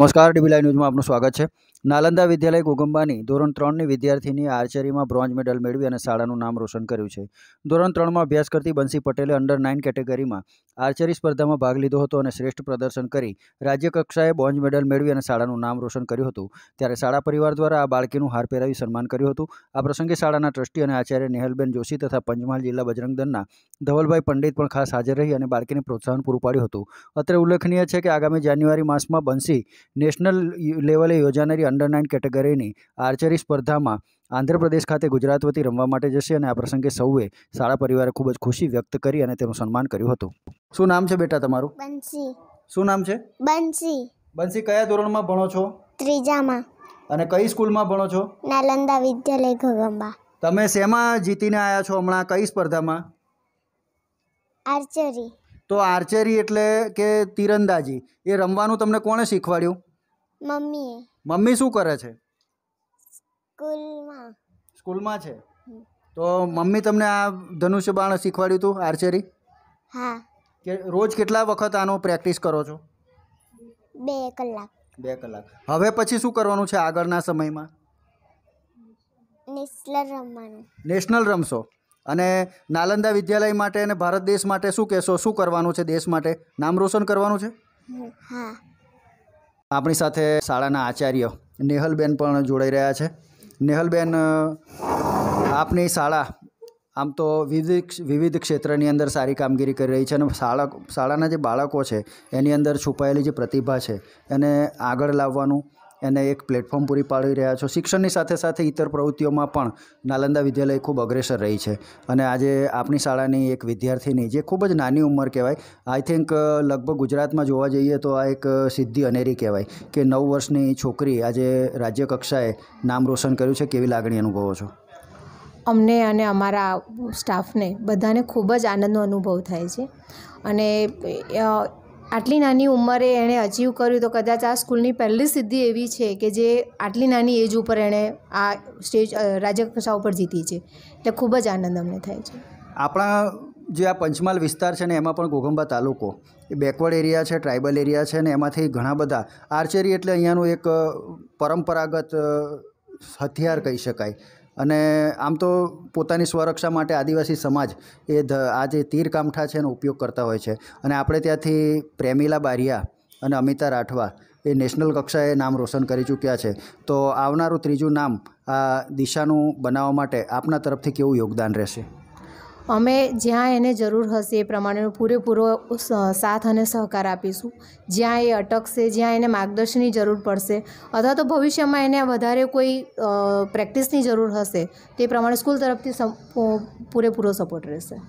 નમસ્કાર dB live ન્યૂઝમાં આપનું સ્વાગત છે નાલંદા વિદ્યાલય ગોગંબાની ધોરણ ત્રણની વિદ્યાર્થીની આર્ચરીમાં બ્રોન્ઝ મેડલ મેળવી અને શાળાનું નામ રોશન કર્યું છે ધોરણ ત્રણમાં અભ્યાસ કરતી બંસી પટેલે અંડર નાઇન કેટેગરીમાં આર્ચરી સ્પર્ધામાં ભાગ લીધો હતો અને શ્રેષ્ઠ પ્રદર્શન કરી રાજ્યકક્ષાએ બ્રોન્ઝ મેડલ મેળવી અને શાળાનું નામ રોશન કર્યું હતું ત્યારે શાળા પરિવાર દ્વારા આ બાળકીનું હાર પહેરાવી સન્માન કર્યું હતું આ પ્રસંગે શાળાના ટ્રસ્ટી અને આચાર્ય નેહલબેન જોશી તથા પંચમહાલ જિલ્લા બજરંગ ધવલભાઈ પંડિત પણ ખાસ હાજર રહી અને બાળકીને પ્રોત્સાહન પૂરું પાડ્યું હતું અત્રે ઉલ્લેખનીય છે કે આગામી જાન્યુઆરી માસમાં બંસી નેશનલ લેવલે યોજાનારી અંડર નાઇન કેટેગરીની આર્ચરી સ્પર્ધામાં આંધ્રપ્રદેશ ખાતે ગુજરાત વતી રમવા માટે જશે અને આ પ્રસંગે સૌએ શાળા પરિવારે ખૂબ જ ખુશી વ્યક્ત કરી અને તેનું સન્માન કર્યું હતું શું નામ છે બેટા તમારું બંસી શું નામ છે બંસી બંસી કયા ધોરણમાં ભણો છો ત્રીજામાં અને કઈ સ્કૂલમાં ભણો છો નાલંદા વિદ્યાલય ઘોગંબા તમે શેમાં જીતીને આવ્યા છો હમણાં કઈ સ્પર્ધામાં આર્ચરી તો આર્ચરી એટલે કે તીરંદાજી એ રમવાનું તમને કોણે શીખવાડ્યું મમ્મીએ મમ્મી શું કરે છે સ્કૂલમાં સ્કૂલમાં છે તો મમ્મી તમને આ ધનુષ્ય બાણ શીખવાડ્યું હતું આર્ચરી હા કે રોજ કેટલા વખત આનો પ્રેક્ટિસ કરો છો બે કલાક બે કલાક હવે પછી શું કરવાનું છે આગળના સમયમાં નેશનલ રમવાનું નેશનલ રમશો અને નાલંદા વિદ્યાલય માટે અને ભારત દેશ માટે શું કહેશો શું કરવાનું છે દેશ માટે નામ રોશન કરવાનું છે હા આપણી સાથે શાળાના આચાર્ય નેહલબેન પણ જોડાઈ રહ્યા છે નેહલબેન આપની શાળા આમ તો વિવિધ વિવિધ ક્ષેત્રની અંદર સારી કામગીરી કરી રહી છે અને શાળા શાળાના જે બાળકો છે એની અંદર છુપાયેલી જે પ્રતિભા છે એને આગળ લાવવાનું એને એક પ્લેટફોર્મ પૂરી પાડી રહ્યા છો શિક્ષણની સાથે સાથે ઇતર પ્રવૃત્તિઓમાં પણ નાલંદા વિદ્યાલય ખૂબ અગ્રેસર રહી છે અને આજે આપણી શાળાની એક વિદ્યાર્થીની જે ખૂબ જ નાની ઉંમર કહેવાય આઈ થિંક લગભગ ગુજરાતમાં જોવા જઈએ તો આ એક સિદ્ધિ અનેરી કહેવાય કે નવ વર્ષની છોકરી આજે રાજ્ય કક્ષાએ નામ રોશન કર્યું છે કેવી લાગણી અનુભવો છો અમને અને અમારા સ્ટાફને બધાને ખૂબ જ આનંદનો અનુભવ થાય છે અને આટલી નાની ઉંમરે એણે અચીવ કર્યું તો કદાચ આ સ્કૂલની પહેલી સિદ્ધિ એવી છે કે જે આટલી નાની એજ ઉપર એણે આ સ્ટેજ રાજ્ય કક્ષા ઉપર જીતી છે એટલે ખૂબ જ આનંદ અમને થાય છે આપણા જે આ પંચમહાલ વિસ્તાર છે ને એમાં પણ ઘોઘંબા તાલુકો એ બેકવર્ડ એરિયા છે ટ્રાઇબલ એરિયા છે ને એમાંથી ઘણા બધા આર્ચરી એટલે અહીંયાનું એક પરંપરાગત હથિયાર કહી શકાય અને આમ તો પોતાની સ્વરક્ષા માટે આદિવાસી સમાજ એ આ જે તીર કામઠા છે એનો ઉપયોગ કરતા હોય છે અને આપણે ત્યાંથી પ્રેમીલા બારિયા અને અમિતા રાઠવા એ નેશનલ કક્ષાએ નામ રોશન કરી ચૂક્યા છે તો આવનારું ત્રીજું નામ આ દિશાનું બનાવવા માટે આપના તરફથી કેવું યોગદાન રહેશે અમે જ્યાં એને જરૂર હશે એ પ્રમાણેનો પૂરેપૂરો સાથ અને સહકાર આપીશું જ્યાં એ અટકશે જ્યાં એને માર્ગદર્શનની જરૂર પડશે અથવા તો ભવિષ્યમાં એને વધારે કોઈ પ્રેક્ટિસની જરૂર હશે તે પ્રમાણે સ્કૂલ તરફથી પૂરેપૂરો સપોર્ટ રહેશે